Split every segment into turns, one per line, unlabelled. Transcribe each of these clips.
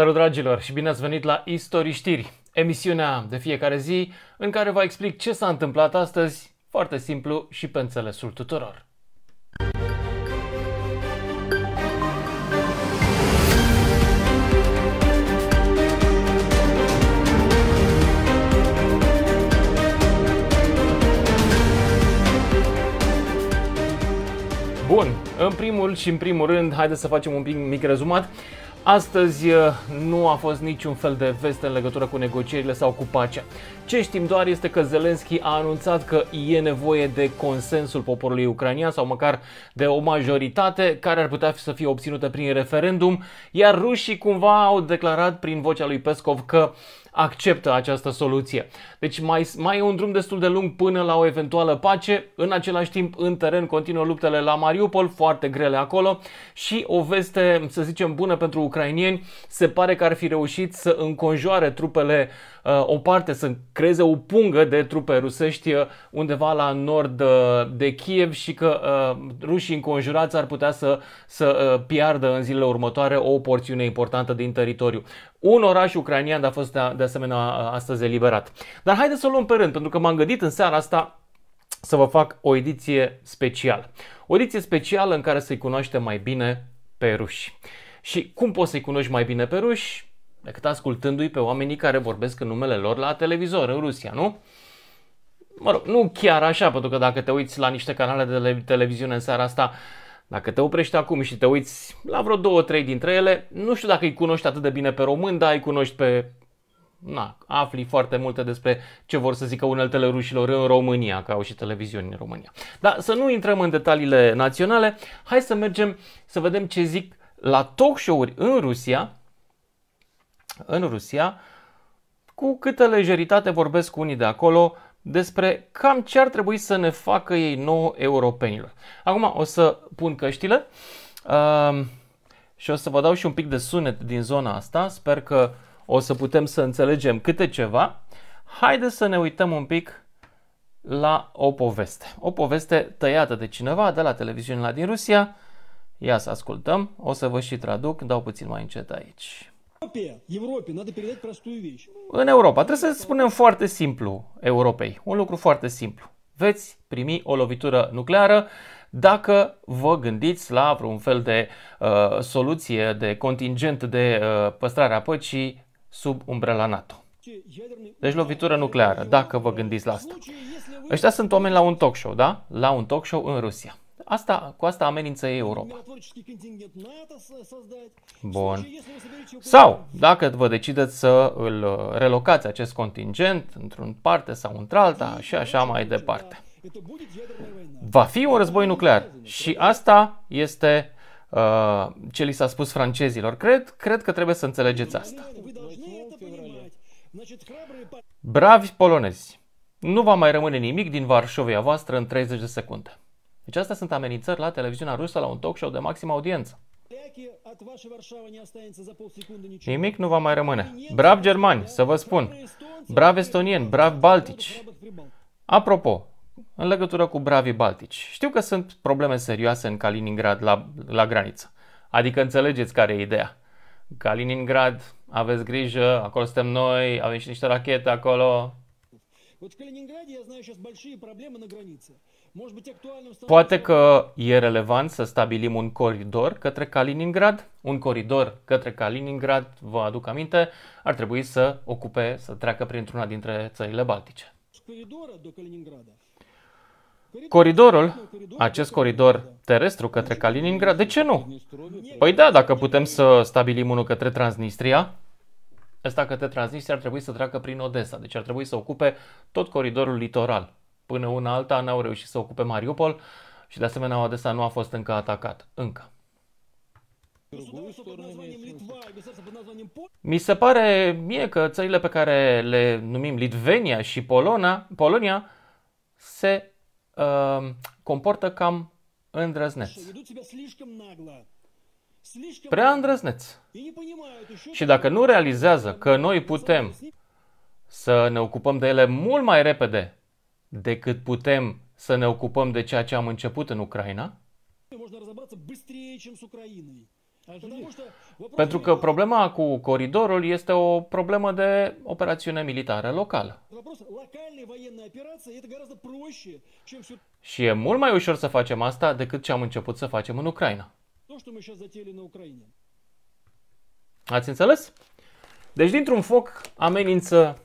Salut dragilor și bine ați venit la Istorii Știri, emisiunea de fiecare zi în care vă explic ce s-a întâmplat astăzi, foarte simplu și pe înțelesul tuturor. Bun, în primul și în primul rând, haideți să facem un pic mic rezumat. Astăzi uh, nu a fost niciun fel de veste în legătură cu negocierile sau cu pacea. Ce știm doar este că Zelenski a anunțat că e nevoie de consensul poporului ucranian sau măcar de o majoritate care ar putea fi să fie obținută prin referendum, iar rușii cumva au declarat prin vocea lui Pescov că acceptă această soluție. Deci mai, mai e un drum destul de lung până la o eventuală pace. În același timp, în teren continuă luptele la Mariupol, foarte grele acolo și o veste, să zicem, bună pentru ucrainieni. Se pare că ar fi reușit să înconjoare trupele Uh, o parte să creeze o pungă de trupe rusești uh, undeva la nord uh, de Kiev și că rușii înconjurați ar putea să, să piardă în zilele următoare o porțiune importantă din teritoriu. Un oraș ucranian a fost de asemenea astăzi eliberat. Dar haideți să o luăm pe rând, pentru că m-am gândit în seara asta să vă fac o ediție specială. O ediție specială în care să-i cunoaștem mai bine pe ruși. Și cum poți să-i cunoști mai bine pe ruși? decât ascultându-i pe oamenii care vorbesc în numele lor la televizor în Rusia, nu? Mă rog, nu chiar așa, pentru că dacă te uiți la niște canale de televiziune în seara asta, dacă te oprești acum și te uiți la vreo două, trei dintre ele, nu știu dacă îi cunoști atât de bine pe român, dar îi cunoști pe... Na, afli foarte multe despre ce vor să zică uneltele rușilor în România, că au și televiziuni în România. Dar să nu intrăm în detaliile naționale, hai să mergem să vedem ce zic la talk show-uri în Rusia în Rusia, cu câtă lejeritate vorbesc unii de acolo despre cam ce ar trebui să ne facă ei nouă europenilor. Acum o să pun căștile uh, și o să vă dau și un pic de sunet din zona asta. Sper că o să putem să înțelegem câte ceva. Haideți să ne uităm un pic la o poveste. O poveste tăiată de cineva de la televiziunea din Rusia. Ia să ascultăm, o să vă și traduc, dau puțin mai încet aici. În Europa, trebuie să spunem foarte simplu Europei, un lucru foarte simplu. Veți primi o lovitură nucleară dacă vă gândiți la vreun fel de uh, soluție, de contingent de uh, păstrare a păcii sub umbrela NATO. Deci lovitură nucleară, dacă vă gândiți la asta. Ăștia sunt oameni la un talk show, da? La un talk show în Rusia. Asta, cu asta amenință Europa. Bun. Sau, dacă vă decideți să îl uh, relocați acest contingent într-un parte sau într-alta și așa mai departe. Va fi un război nuclear și asta este uh, ce li s-a spus francezilor. Cred, cred că trebuie să înțelegeți asta. Bravi polonezi! Nu va mai rămâne nimic din Varșovia voastră în 30 de secunde. Deci astea sunt amenințări la televiziunea rusă, la un talk show de maximă audiență. Nimic nu va mai rămâne. Brav germani, să vă spun. Brav estonieni, brav baltici. Apropo, în legătură cu bravii baltici, știu că sunt probleme serioase în Kaliningrad la, la graniță. Adică înțelegeți care e ideea. Kaliningrad, aveți grijă, acolo suntem noi, avem și niște rachete acolo. Вот в Калининграде я знаю сейчас большие проблемы на границе. Poate că e relevant să stabilim un coridor către Kaliningrad. Un coridor către Kaliningrad, vă aduc aminte, ar trebui să ocupe, să treacă printr-una dintre țările baltice. Deci coridorul, acest coridor terestru către deci, Kaliningrad, de ce nu? Păi da, dacă putem să stabilim unul către Transnistria, ăsta către Transnistria ar trebui să treacă prin Odessa, deci ar trebui să ocupe tot coridorul litoral până una alta n-au reușit să ocupe Mariupol și de asemenea Odessa nu a fost încă atacat. Încă. Mi se pare mie că țările pe care le numim Litvenia și Polona, Polonia se uh, comportă cam îndrăzneț. Prea îndrăzneț. Și dacă nu realizează că noi putem să ne ocupăm de ele mult mai repede decât putem să ne ocupăm de ceea ce am început în Ucraina? Pentru că problema cu coridorul este o problemă de operațiune militară locală. Și e mult mai ușor să facem asta decât ce am început să facem în Ucraina. Ați înțeles? Deci, dintr-un foc amenință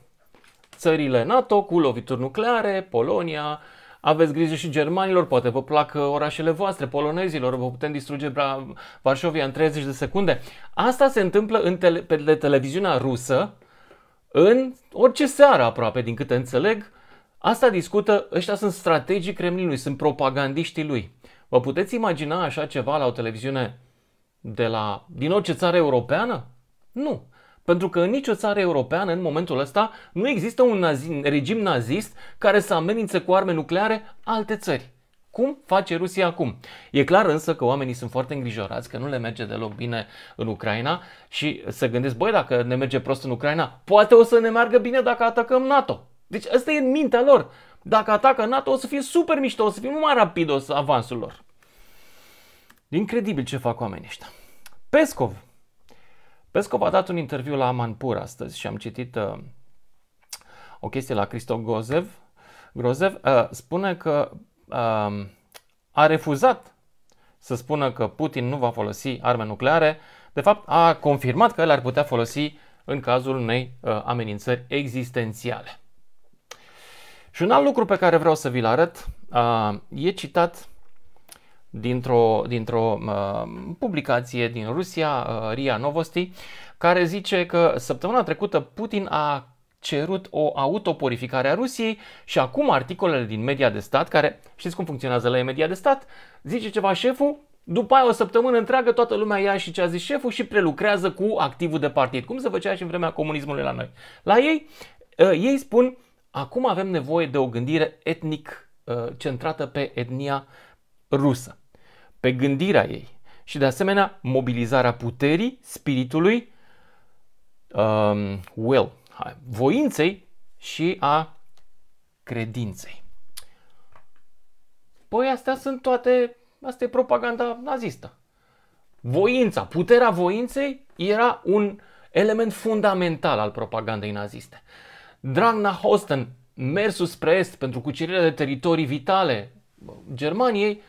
țările NATO cu lovituri nucleare, Polonia, aveți grijă și germanilor, poate vă plac uh, orașele voastre, polonezilor, vă putem distruge Bra- Varșovia în 30 de secunde. Asta se întâmplă în tele- pe televiziunea rusă în orice seară aproape, din câte înțeleg. Asta discută, ăștia sunt strategii Kremlinului, sunt propagandiștii lui. Vă puteți imagina așa ceva la o televiziune de la, din orice țară europeană? Nu. Pentru că în nicio țară europeană, în momentul ăsta, nu există un nazi, regim nazist care să amenințe cu arme nucleare alte țări. Cum face Rusia acum? E clar însă că oamenii sunt foarte îngrijorați, că nu le merge deloc bine în Ucraina și se gândesc, băi, dacă ne merge prost în Ucraina, poate o să ne meargă bine dacă atacăm NATO. Deci asta e în mintea lor. Dacă atacă NATO o să fie super mișto, o să fie mai rapid o să avansul lor. Incredibil ce fac oamenii ăștia. Pescov, Pescov a dat un interviu la Amanpur astăzi și am citit uh, o chestie la Cristo Gozev. Grozev uh, spune că uh, a refuzat să spună că Putin nu va folosi arme nucleare. De fapt, a confirmat că el ar putea folosi în cazul unei uh, amenințări existențiale. Și un alt lucru pe care vreau să vi-l arăt uh, e citat dintr-o, dintr-o uh, publicație din Rusia, uh, RIA Novosti, care zice că săptămâna trecută Putin a cerut o autoporificare a Rusiei și acum articolele din media de stat, care știți cum funcționează la media de stat, zice ceva șeful, după aia o săptămână întreagă toată lumea ia și ce a zis șeful și prelucrează cu activul de partid, cum se făcea și în vremea comunismului la noi. La ei, uh, ei spun, acum avem nevoie de o gândire etnic uh, centrată pe etnia rusă pe gândirea ei și de asemenea mobilizarea puterii, spiritului, um, will, voinței și a credinței. Păi astea sunt toate, asta e propaganda nazistă. Voința, puterea voinței era un element fundamental al propagandei naziste. Dragna Hosten, mersul spre est pentru cucerirea de teritorii vitale Germaniei,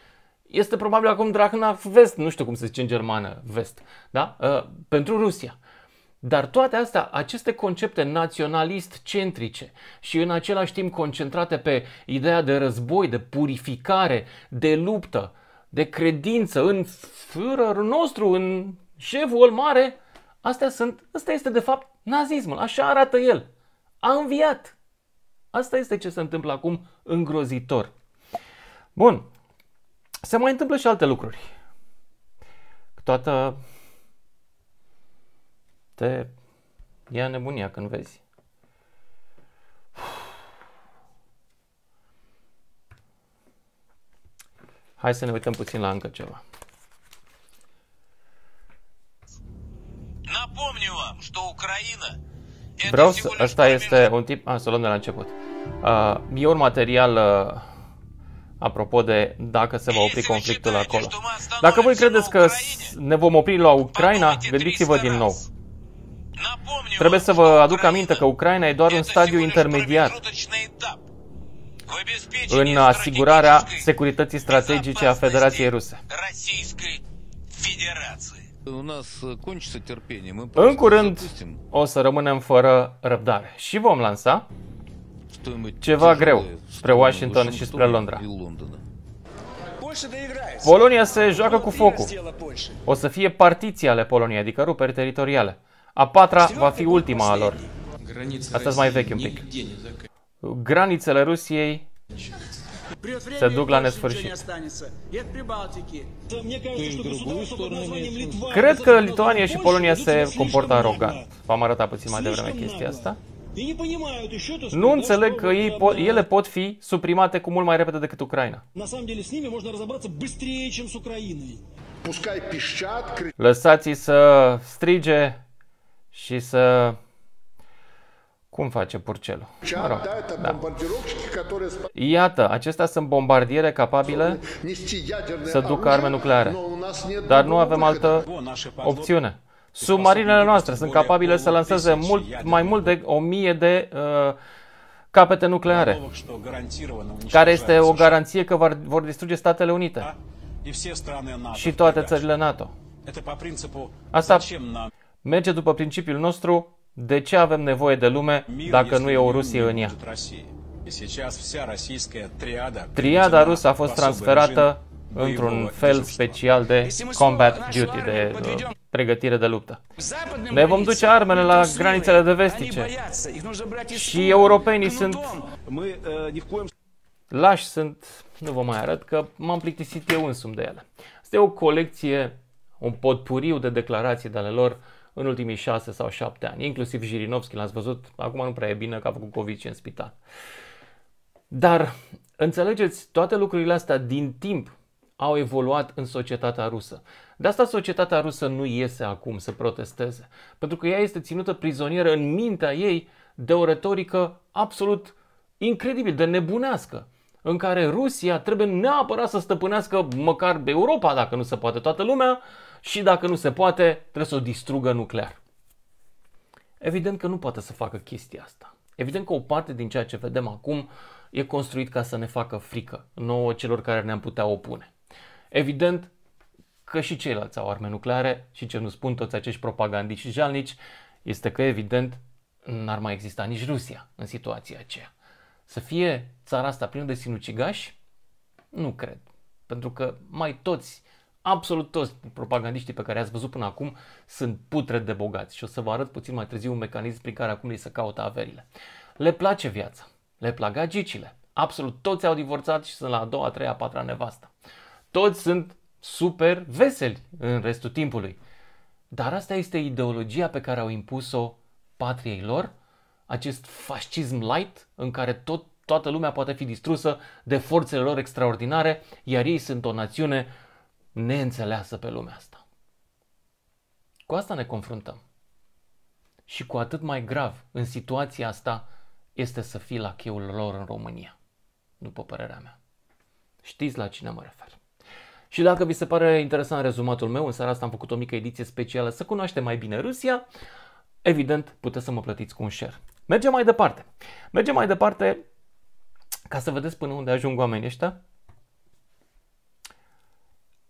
este probabil acum Dracna Vest, nu știu cum se zice în germană, Vest, da? Uh, pentru Rusia. Dar toate astea, aceste concepte naționalist-centrice și în același timp concentrate pe ideea de război, de purificare, de luptă, de credință în führer nostru, în șeful mare, astea sunt, asta este de fapt nazismul, așa arată el. A înviat. Asta este ce se întâmplă acum îngrozitor. Bun, se mai întâmplă și alte lucruri. Toată te ia nebunia când vezi. Hai să ne uităm puțin la încă ceva. Vreau să... Asta este un tip... A, să luăm de la început. Uh, e un material uh, Apropo de dacă se va opri conflictul acolo. Dacă voi credeți că ne vom opri la Ucraina, gândiți-vă din nou. Trebuie să vă aduc aminte că Ucraina e doar un stadiu intermediar în asigurarea securității strategice a Federației Ruse. Э, în curând o să rămânem fără răbdare și vom lansa ceva greu spre Washington și spre Londra. Polonia se joacă cu focul. O să fie partiții ale Poloniei, adică ruperi teritoriale. A patra va fi ultima a lor. Asta mai vechi un pic. Granițele Rusiei se duc la nesfârșit. Cred că Lituania și Polonia se comportă arogant. V-am arătat puțin mai devreme chestia asta. Nu înțeleg că ei po- ele pot fi suprimate cu mult mai repede decât Ucraina. Lăsați-i să strige și să cum face purcelul? Mă rog, da. Iată, acestea sunt bombardiere capabile să ducă arme nucleare. Dar nu avem altă opțiune. Submarinele noastre sunt capabile să lanseze mult, mai mult de 1000 de uh, capete nucleare, care este o garanție că vor, vor distruge Statele Unite da? și toate țările NATO. Asta merge după principiul nostru de ce avem nevoie de lume dacă nu e o Rusie în ea. Triada rusă a fost transferată într-un fel special de combat duty, de uh, pregătire de luptă. Ne vom duce armele la granițele de vestice și europenii sunt uh, lași sunt, nu vă mai arăt că m-am plictisit eu însumi de ele. Este o colecție, un potpuriu de declarații de ale lor în ultimii șase sau șapte ani, inclusiv Jirinovski, l-ați văzut, acum nu prea e bine că a făcut COVID în spital. Dar înțelegeți toate lucrurile astea din timp au evoluat în societatea rusă. De asta societatea rusă nu iese acum să protesteze, pentru că ea este ținută prizonieră în mintea ei de o retorică absolut incredibil de nebunească, în care Rusia trebuie neapărat să stăpânească măcar Europa, dacă nu se poate toată lumea, și dacă nu se poate, trebuie să o distrugă nuclear. Evident că nu poate să facă chestia asta. Evident că o parte din ceea ce vedem acum e construit ca să ne facă frică, nouă celor care ne-am putea opune. Evident că și ceilalți au arme nucleare și ce nu spun toți acești și jalnici este că evident n-ar mai exista nici Rusia în situația aceea. Să fie țara asta plină de sinucigași? Nu cred. Pentru că mai toți, absolut toți propagandiștii pe care i-ați văzut până acum sunt putre de bogați și o să vă arăt puțin mai târziu un mecanism prin care acum ei să caută averile. Le place viața, le plac agicile, absolut toți au divorțat și sunt la a doua, a treia, a patra nevastă toți sunt super veseli în restul timpului. Dar asta este ideologia pe care au impus-o patriei lor, acest fascism light în care tot, toată lumea poate fi distrusă de forțele lor extraordinare, iar ei sunt o națiune neînțeleasă pe lumea asta. Cu asta ne confruntăm. Și cu atât mai grav în situația asta este să fii la cheul lor în România, după părerea mea. Știți la cine mă refer. Și dacă vi se pare interesant rezumatul meu, în seara asta am făcut o mică ediție specială să cunoaștem mai bine Rusia, evident puteți să mă plătiți cu un share. Mergem mai departe. Mergem mai departe ca să vedeți până unde ajung oamenii ăștia.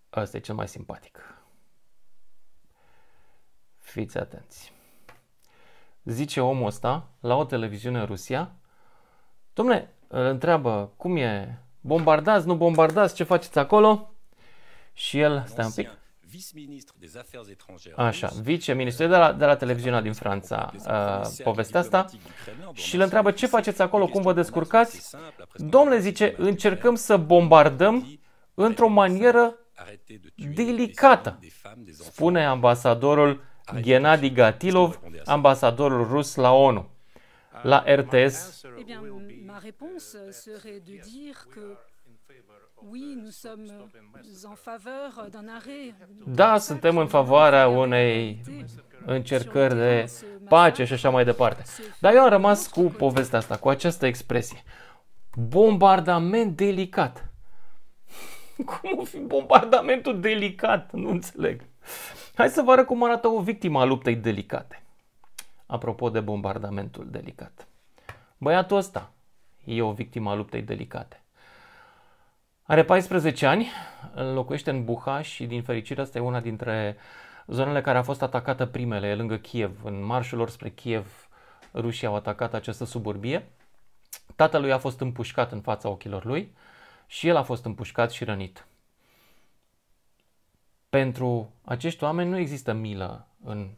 Asta e cel mai simpatic. Fiți atenți. Zice omul ăsta la o televiziune în Rusia, domne, îl întreabă cum e, bombardați, nu bombardați, ce faceți acolo? și el, stai un pic, Așa, viceministru de la, de la televiziunea din Franța uh, povestea asta și îl întreabă ce faceți acolo, cum vă descurcați. Domnule zice, încercăm să bombardăm într-o manieră delicată, spune ambasadorul Gennady Gatilov, ambasadorul rus la ONU. La eh RTS, Euh, da, suntem în favoarea unei încercări de pace și așa mai departe. Dar eu am rămas cu povestea asta, cu această expresie. Bombardament delicat. Cum o fi bombardamentul delicat? Nu înțeleg. Hai să vă arăt cum arată o victimă a luptei delicate. Apropo de bombardamentul delicat. Băiatul ăsta e o victimă a luptei delicate. Are 14 ani, locuiește în Buha și din fericire asta e una dintre zonele care a fost atacată primele, lângă Kiev. În marșul lor spre Kiev, rușii au atacat această suburbie. Tatălui a fost împușcat în fața ochilor lui și el a fost împușcat și rănit. Pentru acești oameni nu există milă în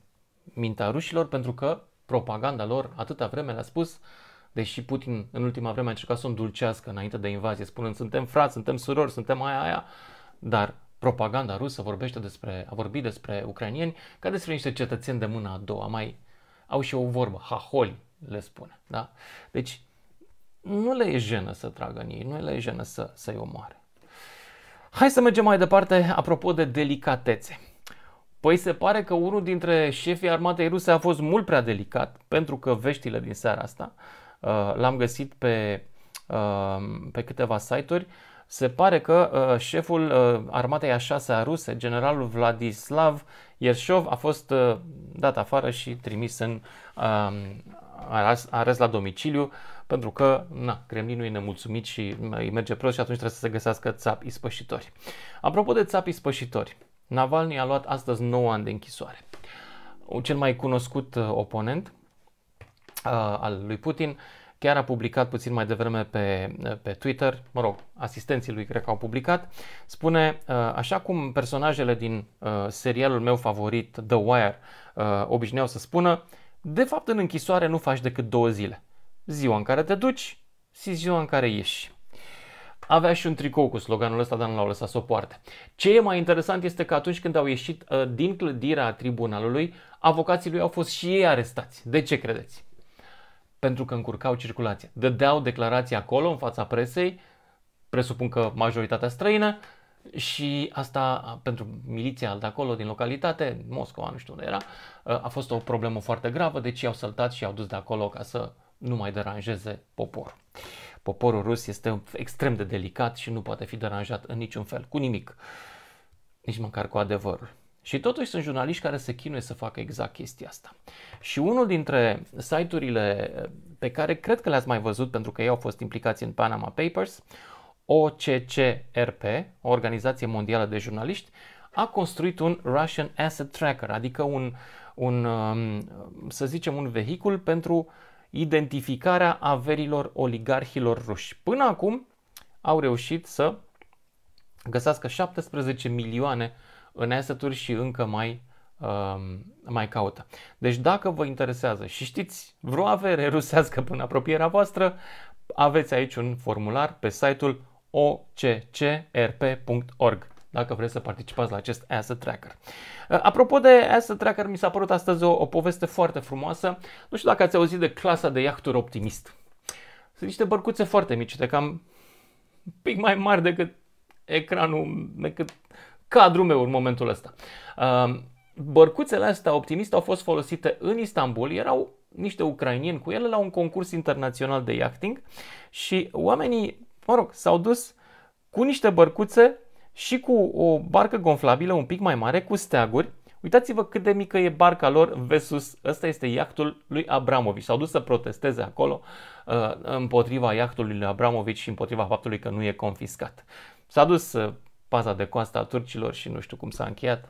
mintea rușilor pentru că propaganda lor atâta vreme le-a spus deși Putin în ultima vreme a încercat să o îndulcească înainte de invazie, spunând suntem frați, suntem surori, suntem aia, aia, dar propaganda rusă vorbește despre, a vorbit despre ucrainieni ca despre niște cetățeni de mâna a doua, mai au și o vorbă, haholi le spune, da? Deci nu le e jenă să tragă în ei, nu le e jenă să, să-i omoare. Hai să mergem mai departe apropo de delicatețe. Păi se pare că unul dintre șefii armatei ruse a fost mult prea delicat, pentru că veștile din seara asta uh, Uh, l-am găsit pe, uh, pe câteva site-uri. Se pare că uh, șeful armatei a șasea ruse, generalul Vladislav Ierșov, a fost dat afară și trimis în um, arest la domiciliu pentru că na, Kremlinul e nemulțumit și îi merge prost și atunci trebuie să se găsească țapi ispășitori. Apropo de țapi ispășitori, Navalny a luat astăzi 9 ani de închisoare. Cel mai cunoscut oponent al lui Putin chiar a publicat puțin mai devreme pe, pe Twitter, mă rog, asistenții lui cred că au publicat, spune, așa cum personajele din serialul meu favorit, The Wire, obișnuiau să spună, de fapt în închisoare nu faci decât două zile. Ziua în care te duci și ziua în care ieși. Avea și un tricou cu sloganul ăsta, dar nu l-au lăsat să o poarte. Ce e mai interesant este că atunci când au ieșit din clădirea tribunalului, avocații lui au fost și ei arestați. De ce credeți? pentru că încurcau circulația. Dădeau declarații acolo în fața presei, presupun că majoritatea străină, și asta pentru miliția de acolo, din localitate, Moscova, nu știu unde era, a fost o problemă foarte gravă, deci i-au săltat și i-au dus de acolo ca să nu mai deranjeze poporul. Poporul rus este extrem de delicat și nu poate fi deranjat în niciun fel, cu nimic, nici măcar cu adevărul. Și totuși sunt jurnaliști care se chinuie să facă exact chestia asta. Și unul dintre site-urile eh, pe care cred că le-ați mai văzut pentru că ei au fost implicați în Panama Papers, OCCRP, organizație mondială de jurnaliști, a construit un Russian Asset Tracker, adică un, un um, să zicem, un vehicul pentru identificarea averilor oligarhilor ruși. Până acum au reușit să găsească 17 milioane în asset-uri și încă mai, uh, mai caută. Deci dacă vă interesează și știți vreo avere rusească până apropierea voastră, aveți aici un formular pe site-ul occrp.org er dacă vreți să participați la acest Asset Tracker. Uh, apropo de Asset Tracker, mi s-a părut astăzi o, o poveste foarte frumoasă. Nu știu dacă ați auzit de clasa de iahturi optimist. Sunt niște bărcuțe foarte mici, de cam un pic mai mari decât ecranul, decât cadrul meu în momentul ăsta. Bărcuțele astea optimiste au fost folosite în Istanbul, erau niște ucrainieni cu ele la un concurs internațional de yachting și oamenii, mă rog, s-au dus cu niște bărcuțe și cu o barcă gonflabilă un pic mai mare, cu steaguri. Uitați-vă cât de mică e barca lor versus ăsta este iactul lui Abramovici. S-au dus să protesteze acolo uh, împotriva iactului lui Abramovici și împotriva faptului că nu e confiscat. S-a dus paza de coastă a turcilor și nu știu cum s-a încheiat.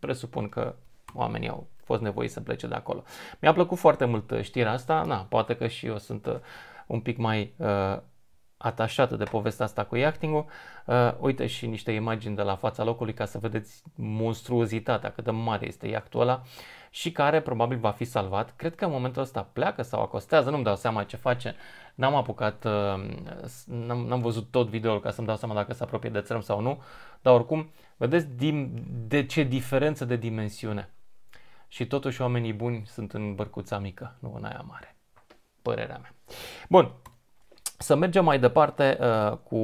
Presupun că oamenii au fost nevoiți să plece de acolo. Mi-a plăcut foarte mult uh, știrea asta, na, poate că și eu sunt uh, un pic mai uh, atașată de povestea asta cu yachting-ul. Uh, uite și niște imagini de la fața locului ca să vedeți monstruozitatea, cât de mare este iachtul ăla și care probabil va fi salvat. Cred că în momentul ăsta pleacă sau acostează, nu-mi dau seama ce face. N-am apucat, uh, n-am, n-am văzut tot videoul ca să-mi dau seama dacă se apropie de țărm sau nu, dar oricum, vedeți din, de ce diferență de dimensiune. Și totuși oamenii buni sunt în bărcuța mică, nu în aia mare. Părerea mea. Bun, să mergem mai departe uh, cu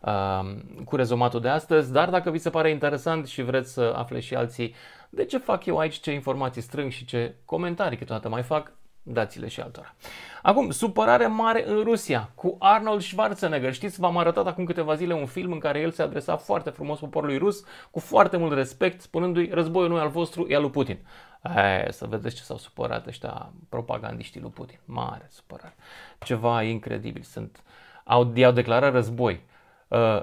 uh, cu rezumatul de astăzi, dar dacă vi se pare interesant și vreți să afle și alții de ce fac eu aici, ce informații strâng și ce comentarii câteodată mai fac, dați-le și altora. Acum, supărare mare în Rusia cu Arnold Schwarzenegger. Știți, v-am arătat acum câteva zile un film în care el se adresa foarte frumos poporului rus, cu foarte mult respect, spunându-i războiul nu e al vostru, e al lui Putin. E, să vedeți ce s-au supărat ăștia propagandiștii lui Putin. Mare supărare. Ceva incredibil. Sunt, au, i-au declarat război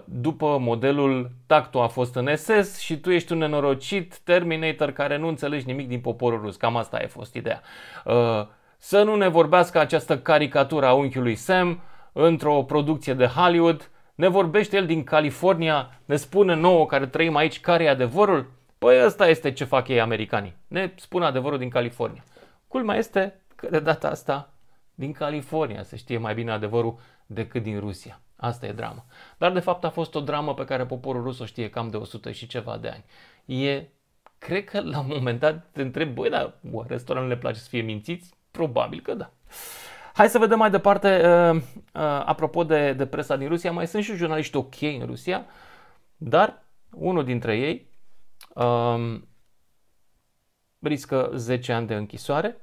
după modelul tactul a fost în SS și tu ești un nenorocit Terminator care nu înțelegi nimic din poporul rus. Cam asta a fost ideea să nu ne vorbească această caricatură a unchiului Sam într-o producție de Hollywood. Ne vorbește el din California, ne spune nouă care trăim aici care e adevărul. Păi ăsta este ce fac ei americanii. Ne spun adevărul din California. Culmea este că de data asta din California se știe mai bine adevărul decât din Rusia. Asta e dramă. Dar de fapt a fost o dramă pe care poporul rus o știe cam de 100 și ceva de ani. E, cred că la un moment dat te întreb, băi, dar oare nu le place să fie mințiți? Probabil că da. Hai să vedem mai departe, uh, uh, apropo de, de presa din Rusia, mai sunt și jurnaliști ok în Rusia, dar unul dintre ei um, riscă 10 ani de închisoare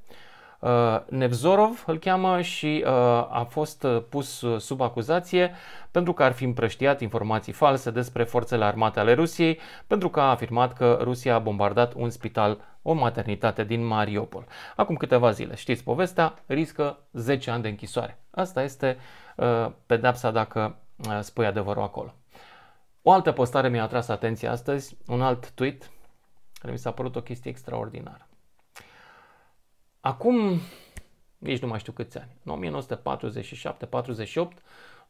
Uh, Nevzorov îl cheamă și uh, a fost uh, pus sub acuzație pentru că ar fi împrăștiat informații false despre forțele armate ale Rusiei, pentru că a afirmat că Rusia a bombardat un spital, o maternitate din Mariupol. Acum câteva zile, știți povestea, riscă 10 ani de închisoare. Asta este pedepsa dacă spui adevărul acolo. O altă postare mi-a atras atenția astăzi, un alt tweet care mi s-a părut o chestie extraordinară. Acum, nici nu mai știu câți ani, în 1947-48,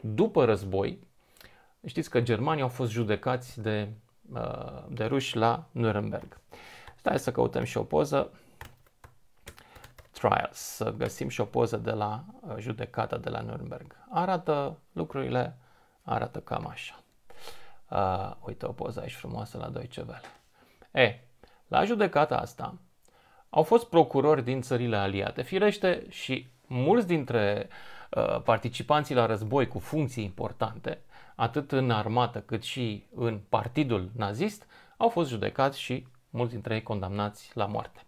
după război, știți că germanii au fost judecați de, uh, de ruși la Nuremberg. Stai să căutăm și o poză. Trials, să găsim și o poză de la uh, judecata de la Nuremberg. Arată lucrurile, arată cam așa. Uh, uite o poză aici frumoasă la doi cevele. E, la judecata asta, au fost procurori din țările aliate. Firește și mulți dintre uh, participanții la război cu funcții importante, atât în armată cât și în partidul nazist, au fost judecați și mulți dintre ei condamnați la moarte.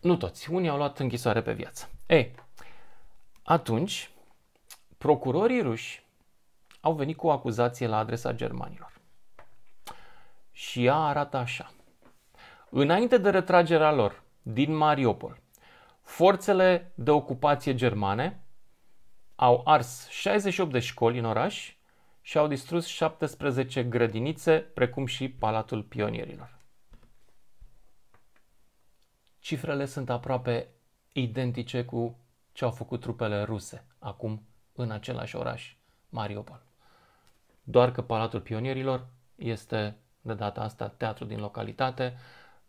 Nu toți, unii au luat închisoare pe viață. Ei, atunci, procurorii ruși au venit cu o acuzație la adresa germanilor. Și ea arată așa. Înainte de retragerea lor din Mariupol, forțele de ocupație germane au ars 68 de școli în oraș și au distrus 17 grădinițe, precum și Palatul Pionierilor. Cifrele sunt aproape identice cu ce au făcut trupele ruse acum în același oraș, Mariupol. Doar că Palatul Pionierilor este de data asta teatru din localitate,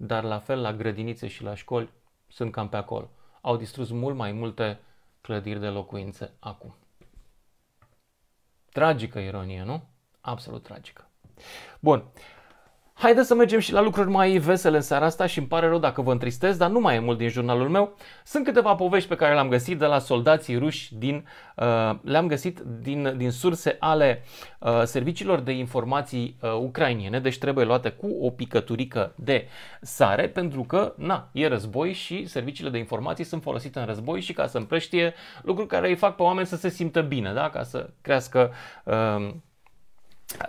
dar la fel la grădinițe și la școli sunt cam pe acolo. Au distrus mult mai multe clădiri de locuințe acum. Tragică ironie, nu? Absolut tragică. Bun. Haideți să mergem și la lucruri mai vesele în seara asta și îmi pare rău dacă vă întristez, dar nu mai e mult din jurnalul meu. Sunt câteva povești pe care le-am găsit de la soldații ruși din, uh, le-am găsit din, din surse ale uh, serviciilor de informații uh, ucrainiene, deci trebuie luate cu o picăturică de sare, pentru că, na, e război și serviciile de informații sunt folosite în război și ca să împrăștie lucruri care îi fac pe oameni să se simtă bine, da, ca să crească uh,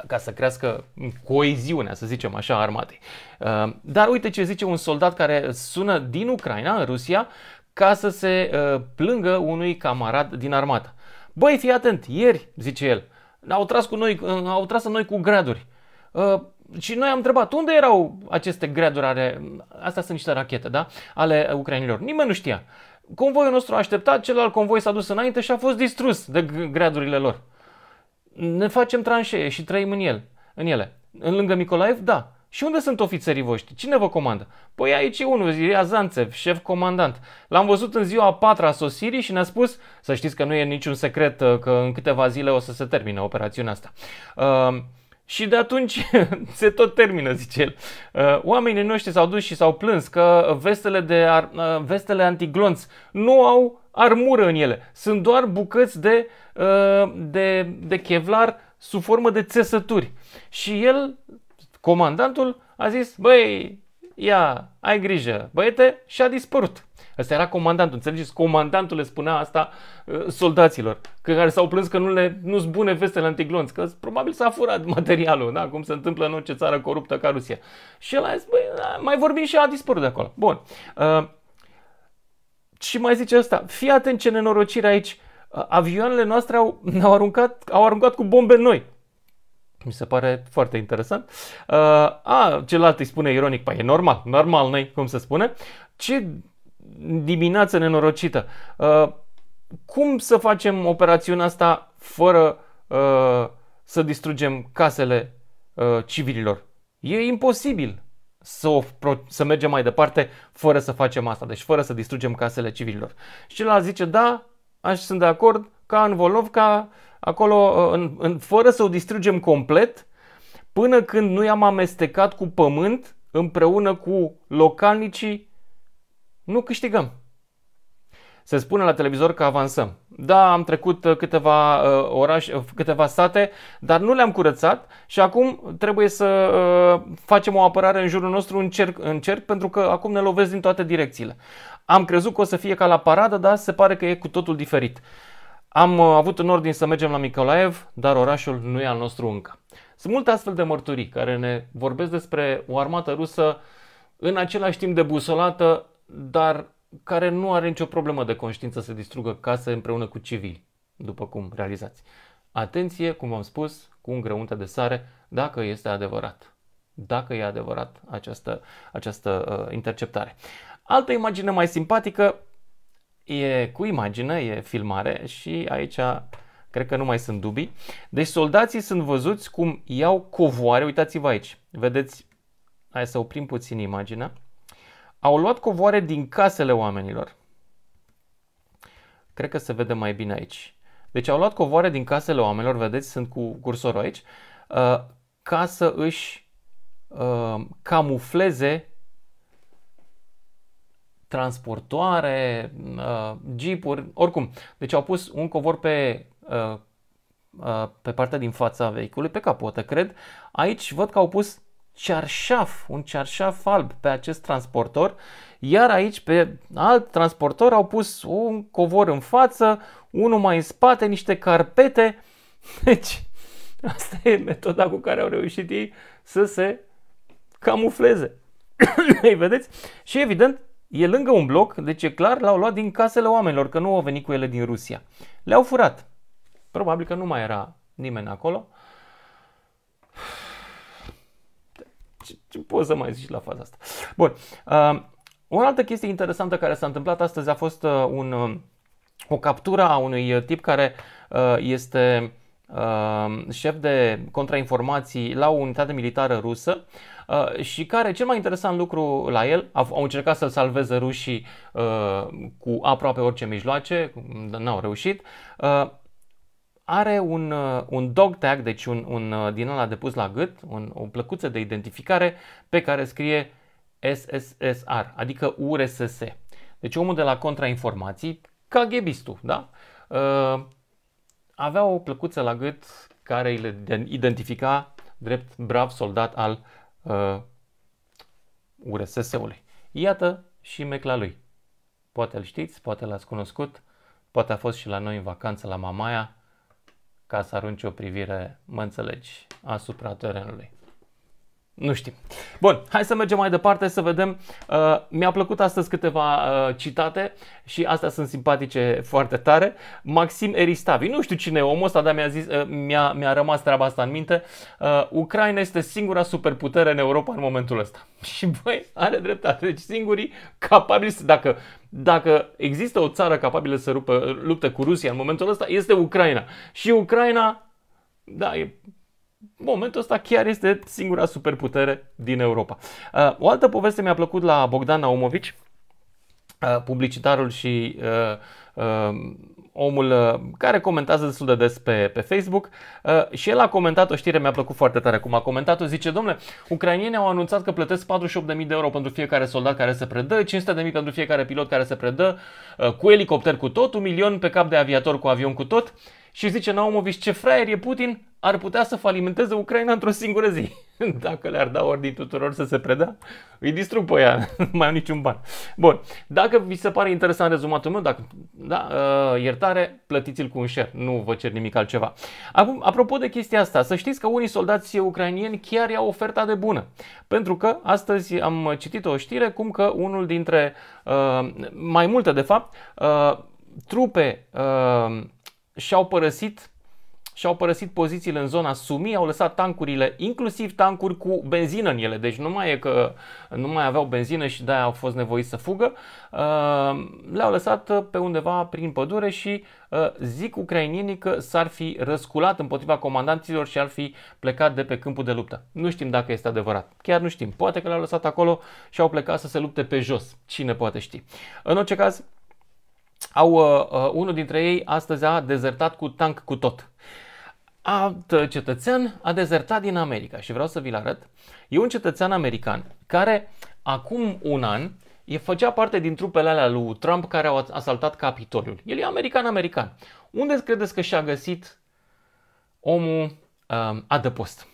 ca să crească coeziunea, să zicem așa, armatei. Uh, dar uite ce zice un soldat care sună din Ucraina, în Rusia, ca să se uh, plângă unui camarad din armată. Băi, fii atent, ieri, zice el, au tras, cu noi, uh, au tras în noi cu graduri. Și noi am întrebat unde erau aceste graduri ale, astea sunt niște rachete, da? Ale ucrainilor. Nimeni nu știa. Convoiul nostru a așteptat, celălalt convoi s-a dus înainte și a fost distrus de gradurile lor ne facem tranșee și trăim în, el, în ele. În lângă Nicolaev, da. Și unde sunt ofițerii voștri? Cine vă comandă? Păi aici e unul, Ziria Zanțev, șef comandant. L-am văzut în ziua a patra a sosirii și ne-a spus, să știți că nu e niciun secret, uh, că în câteva zile o să se termine operațiunea asta. Uh, și de atunci se tot termină, zice el. Uh, oamenii noștri s-au dus și s-au plâns că vestele, de ar, uh, vestele antiglonț nu au armură în ele. Sunt doar bucăți de, uh, de, de kevlar sub formă de țesături. Și el, comandantul, a zis, băi, ia, ai grijă, băiete, și a dispărut. Asta era comandantul, înțelegeți? Comandantul le spunea asta uh, soldaților, că care s-au plâns că nu le, nu sunt bune vestele antiglonți, că probabil s-a furat materialul, da? cum se întâmplă în orice țară coruptă ca Rusia. Și el a zis, băi, mai vorbim și a dispărut de acolo. Bun. Uh, și mai zice asta, fii atent ce nenorocire aici, uh, avioanele noastre au, au, aruncat, au aruncat cu bombe noi. Mi se pare foarte interesant. Uh, a, celălalt îi spune ironic, păi e normal, normal noi, cum se spune. Ce dimineață nenorocită! Uh, cum să facem operațiunea asta fără uh, să distrugem casele uh, civililor? E imposibil să, o, să mergem mai departe fără să facem asta, deci fără să distrugem casele civililor. Și celălalt zice, da, aș sunt de acord, ca în Volovca, acolo uh, în, în, fără să o distrugem complet până când nu i-am amestecat cu pământ împreună cu localnicii, nu câștigăm. Se spune la televizor că avansăm. Da, am trecut uh, câteva uh, orașe, uh, câteva sate, dar nu le-am curățat și acum trebuie să uh, facem o apărare în jurul nostru în cerc, în cerc pentru că acum ne lovesc din toate direcțiile. Am crezut că o să fie ca la paradă, dar se pare că e cu totul diferit. Uh, am uh, avut în ordin să mergem la Micolaev, dar orașul nu e al nostru încă. Sunt multe astfel de mărturii care ne vorbesc despre o armată rusă în același timp debusolată, dar care nu are nicio problemă de conștiință să distrugă case împreună cu civili, după cum realizați. Atenție, cum am spus, cu un grăunte de sare, dacă este adevărat. Dacă e adevărat această, această uh, interceptare. Altă imagine mai simpatică e cu imagine, e filmare și aici cred că nu mai sunt dubii. Deci soldații sunt văzuți cum iau covoare, uitați-vă aici, vedeți, hai să oprim puțin imaginea, au luat covoare din casele oamenilor. Cred că se vede mai bine aici. Deci au luat covoare din casele oamenilor, vedeți, sunt cu cursorul aici, uh, ca să își uh, camufleze transportoare, uh, jeepuri, oricum. Deci au pus un covor pe, uh, uh, pe partea din fața vehiculului, pe capotă, cred. Aici văd că au pus cearșaf, un cearșaf alb pe acest transportor, iar aici pe alt transportor au pus un covor în față, unul mai în spate, niște carpete. Deci, asta e metoda cu care au reușit ei să se camufleze. Ei, vedeți? Și evident, E lângă un bloc, deci e clar, l-au luat din casele oamenilor, că nu au venit cu ele din Rusia. Le-au furat. Probabil că nu mai era nimeni acolo. Ce, ce poți să mai zici la faza asta? Bun. Uh, o altă chestie interesantă care s-a întâmplat astăzi a fost uh, un, uh, o captură a unui tip care uh, este Ehm, șef de contrainformații la o unitate militară rusă eh, și care, cel mai interesant lucru la el, au încercat să-l salveze rușii eh, cu aproape orice mijloace, n-au reușit, eh, are un, un dog tag, deci un, un din ăla depus la gât, un, o plăcuță de identificare pe care scrie SSSR, adică URSS. Deci omul de la contrainformații, KGBistul, da? avea o plăcuță la gât care îl identifica drept brav soldat al uh, URSS-ului. Iată și mecla lui. Poate îl știți, poate l-ați cunoscut, poate a fost și la noi în vacanță la Mamaia, ca să arunci o privire, mă înțelegi, asupra terenului. Nu știu. Bun, hai să mergem mai departe să vedem. Uh, mi-a plăcut astăzi câteva uh, citate și astea sunt simpatice foarte tare. Maxim Eristavi, nu știu cine e omul ăsta, dar mi-a, zis, uh, mi-a, mi-a rămas treaba asta în minte. Uh, Ucraina este singura superputere în Europa în momentul ăsta. Și băi, are dreptate. Deci singurii capabili să, dacă, dacă există o țară capabilă să rupă, luptă cu Rusia în momentul ăsta, este Ucraina. Și Ucraina, da, e momentul ăsta chiar este singura superputere din Europa. Uh, o altă poveste mi-a plăcut la Bogdan Naumovici, uh, publicitarul și uh, omul care comentează destul de des pe, pe Facebook uh, și el a comentat o știre, mi-a plăcut foarte tare cum a comentat-o, zice, domnule, ucrainienii au anunțat că plătesc 48.000 de euro pentru fiecare soldat care se predă, 500.000 pentru fiecare pilot care se predă, uh, cu elicopter cu tot, un milion pe cap de aviator cu avion cu tot. Uh, și zice Naumovici ce fraier e Putin, ar putea să falimenteze Ucraina într-o singură zi. Dacă le-ar da ordini tuturor să se predea, îi distrug pe ea, nu mai au niciun ban. Bun, dacă vi se pare interesant rezumatul meu, dacă, da, uh, iertare, plătiți-l cu un share, nu vă cer nimic altceva. Acum, apropo de chestia asta, să știți că unii soldați ucrainieni chiar iau oferta de bună. Pentru că astăzi am citit o știre cum că unul dintre, uh, mai multe de fapt, uh, trupe și-au părăsit și-au părăsit pozițiile în zona Sumi, au lăsat tancurile, inclusiv tancuri cu benzină în ele, deci nu mai e că nu mai aveau benzină și de-aia au fost nevoiți să fugă, uh, le-au lăsat pe undeva prin pădure și uh, zic ucrainienii că s-ar fi răsculat împotriva comandanților și ar fi plecat de pe câmpul de luptă. Nu știm dacă este adevărat, chiar nu știm, poate că le-au lăsat acolo și au plecat să se lupte pe jos, cine poate ști. În orice caz, au, uh, uh, unul dintre ei astăzi a dezertat cu tank cu tot. Alt uh, cetățean a dezertat din America și vreau să vi-l arăt. E un cetățean american care acum un an e făcea parte din trupele alea lui Trump care au asaltat Capitoliul. El e american-american. Unde credeți că și-a găsit omul uh, adăpost?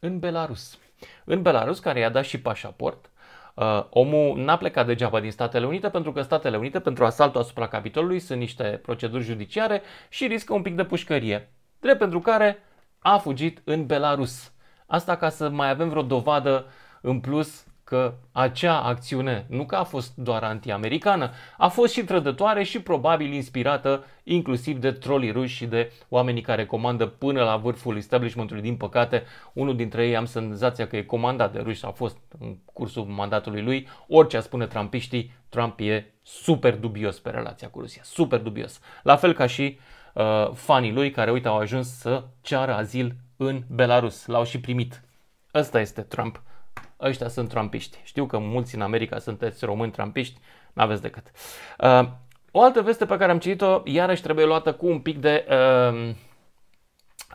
În Belarus. În Belarus, care i-a dat și pașaport, Uh, omul n-a plecat degeaba din Statele Unite pentru că Statele Unite pentru asaltul asupra Capitolului sunt niște proceduri judiciare și riscă un pic de pușcărie. Drept pentru care a fugit în Belarus. Asta ca să mai avem vreo dovadă în plus că acea acțiune nu că a fost doar anti anti-americană, a fost și trădătoare și probabil inspirată inclusiv de trolii ruși și de oamenii care comandă până la vârful establishmentului. Din păcate, unul dintre ei am senzația că e comandat de ruși, a fost în cursul mandatului lui. Orice a spune trumpiștii, Trump e super dubios pe relația cu Rusia, super dubios. La fel ca și uh, fanii lui care, uite, au ajuns să ceară azil în Belarus, l-au și primit. Ăsta este Trump ăștia sunt trampiști. Știu că mulți în America sunteți români trampiști, n-aveți decât. Uh, o altă veste pe care am citit-o, iarăși trebuie luată cu un pic de... Uh,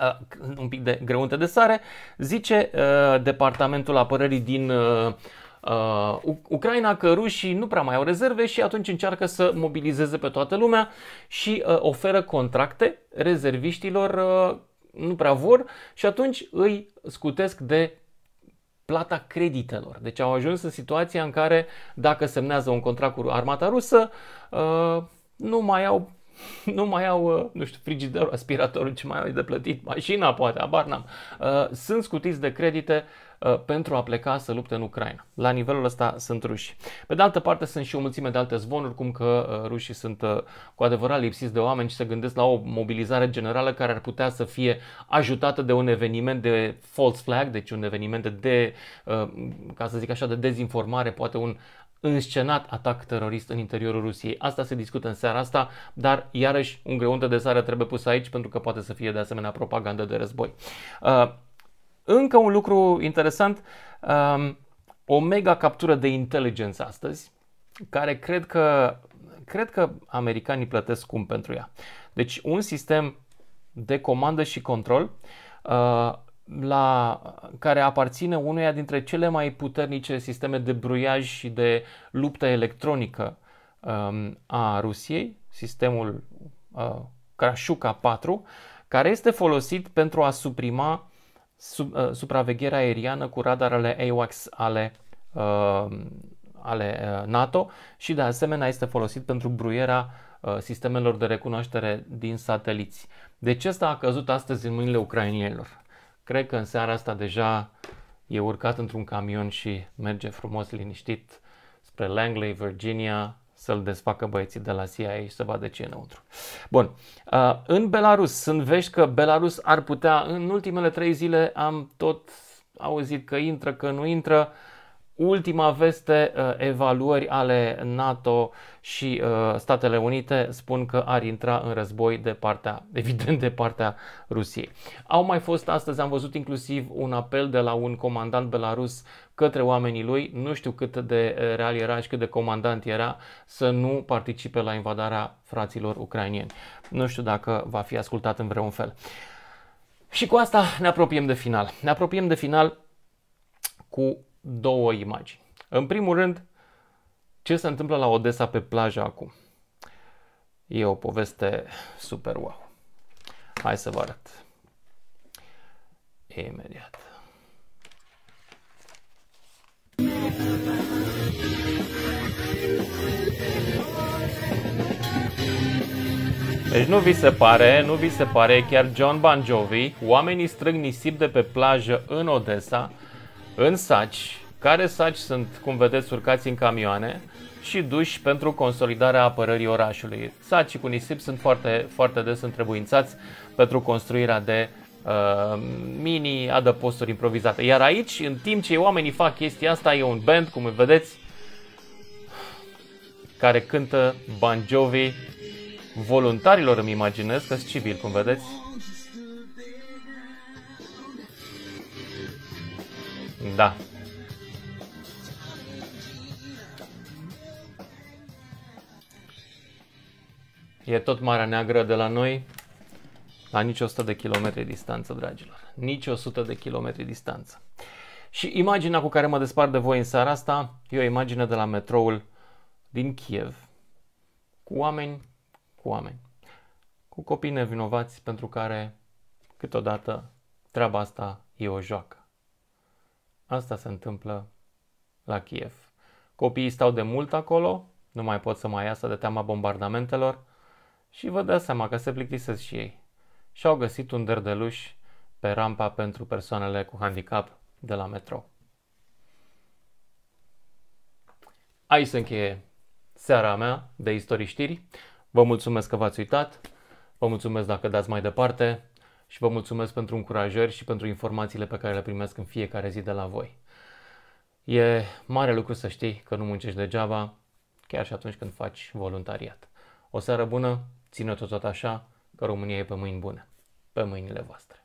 Uh, un pic de greunte de sare, zice uh, Departamentul Apărării din uh, uh, Ucraina că rușii nu prea mai au rezerve și atunci încearcă să mobilizeze pe toată lumea și uh, oferă contracte rezerviștilor uh, nu prea vor și atunci îi scutesc de plata creditelor. Deci au ajuns în situația în care dacă semnează un contract cu armata rusă, uh, nu mai au nu mai au, uh, nu știu, frigiderul, aspiratorul, ce mai au de plătit, mașina poate, abar n-am. Uh, sunt scutiți de credite Uh, pentru a pleca să lupte în Ucraina. La nivelul ăsta sunt ruși. Pe de altă parte sunt și o mulțime de alte zvonuri, cum că uh, rușii sunt uh, cu adevărat lipsiți de oameni și se gândesc la o mobilizare generală care ar putea să fie ajutată de un eveniment de false flag, deci un eveniment de, ca să zic așa, de dezinformare, poate un înscenat atac terorist în interiorul Rusiei. Asta se discută în seara asta, dar iarăși un grăunte de sare trebuie pus aici pentru că poate să fie de asemenea propagandă de război. Uh, încă un lucru interesant, um, o mega captură de inteligență astăzi, care cred că, cred că americanii plătesc scump pentru ea. Deci un sistem de comandă și control uh, la care aparține unuia dintre cele mai puternice sisteme de bruiaj și de luptă electronică um, a Rusiei, sistemul uh, Krashuka 4, care este folosit pentru a suprima sub, uh, supraveghere aeriană cu radarele AWACS ale, uh, ale uh, NATO și de asemenea este folosit pentru bruiera uh, sistemelor de recunoaștere din sateliți. De ce asta a căzut astăzi în mâinile ucrainienilor? Cred că în seara asta deja e urcat într-un camion și merge frumos liniștit spre Langley, Virginia, să-l desfacă băieții de la CIA și să vadă ce e înăuntru. Bun. Uh, în Belarus sunt vești că Belarus ar putea, în ultimele trei zile am tot auzit că intră, că nu intră. Ultima veste, uh, evaluări ale NATO și uh, Statele Unite spun că ar intra în război de partea, evident, de partea Rusiei. Au mai fost astăzi, am văzut inclusiv un apel de la un comandant belarus către oamenii lui, nu știu cât de eh, real era și cât de comandant era să nu participe la invadarea fraților ucrainieni. Nu știu dacă va fi ascultat în vreun fel. Și cu asta ne apropiem de final. Ne apropiem de final cu două imagini. În primul rând, ce se întâmplă la Odessa pe plajă acum? E o poveste super wow. Hai să vă arăt. Imediat. Deci nu vi se pare, nu vi se pare, chiar John Bon Jovi, oamenii strâng nisip de pe plajă în Odessa, în saci, care saci sunt, cum vedeți, urcați în camioane și duși pentru consolidarea apărării orașului. Sacii cu nisip sunt foarte, foarte des întrebuințați pentru construirea de uh, mini adăposturi improvizate. Iar aici, în timp ce oamenii fac chestia asta, e un band, cum vedeți, care cântă Bon Jovi voluntarilor îmi imaginez că sunt civil, cum vedeți. Da. E tot Marea Neagră de la noi, la nici 100 de kilometri distanță, dragilor. Nici 100 de kilometri distanță. Și imaginea cu care mă despart de voi în seara asta e o imagine de la metroul din Kiev, cu oameni cu oameni, cu copii nevinovați pentru care câteodată treaba asta e o joacă. Asta se întâmplă la Kiev. Copiii stau de mult acolo, nu mai pot să mai iasă de teama bombardamentelor și vă dați seama că se plictisesc și ei. Și-au găsit un derdeluș pe rampa pentru persoanele cu handicap de la metrou. Aici se încheie seara mea de istorii știri. Vă mulțumesc că v-ați uitat, vă mulțumesc dacă dați mai departe și vă mulțumesc pentru încurajări și pentru informațiile pe care le primesc în fiecare zi de la voi. E mare lucru să știi că nu muncești degeaba, chiar și atunci când faci voluntariat. O seară bună, ține-o tot, așa, că România e pe mâini bune, pe mâinile voastre.